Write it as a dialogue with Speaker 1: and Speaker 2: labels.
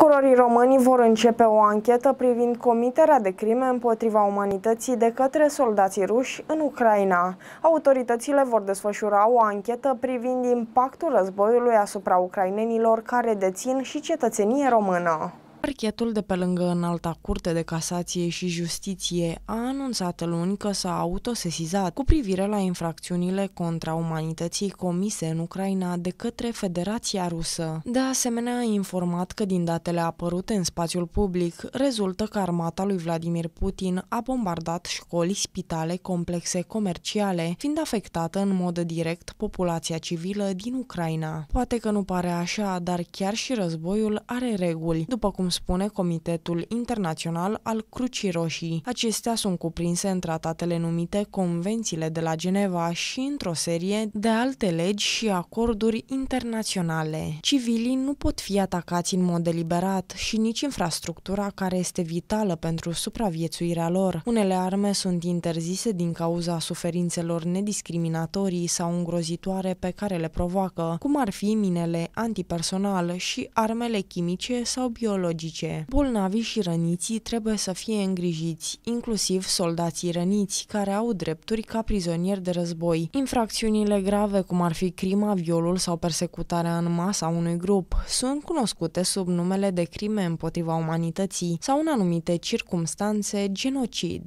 Speaker 1: Procurorii români vor începe o anchetă privind comiterea de crime împotriva umanității de către soldații ruși în Ucraina. Autoritățile vor desfășura o anchetă privind impactul războiului asupra ucrainenilor care dețin și cetățenie română. Parchetul de pe lângă înalta curte de casație și justiție a anunțat luni că s-a autosesizat cu privire la infracțiunile contra umanității comise în Ucraina de către Federația Rusă. De asemenea, a informat că din datele apărute în spațiul public rezultă că armata lui Vladimir Putin a bombardat școli, spitale, complexe comerciale, fiind afectată în mod direct populația civilă din Ucraina. Poate că nu pare așa, dar chiar și războiul are reguli, după cum spune Comitetul Internațional al Crucii Roșii. Acestea sunt cuprinse în tratatele numite Convențiile de la Geneva și într-o serie de alte legi și acorduri internaționale. Civilii nu pot fi atacați în mod deliberat și nici infrastructura care este vitală pentru supraviețuirea lor. Unele arme sunt interzise din cauza suferințelor nediscriminatorii sau îngrozitoare pe care le provoacă, cum ar fi minele antipersonal și armele chimice sau biologice chirurgice. Bolnavii și răniții trebuie să fie îngrijiți, inclusiv soldații răniți, care au drepturi ca prizonieri de război. Infracțiunile grave, cum ar fi crima, violul sau persecutarea în masă a unui grup, sunt cunoscute sub numele de crime împotriva umanității sau în anumite circumstanțe genocid.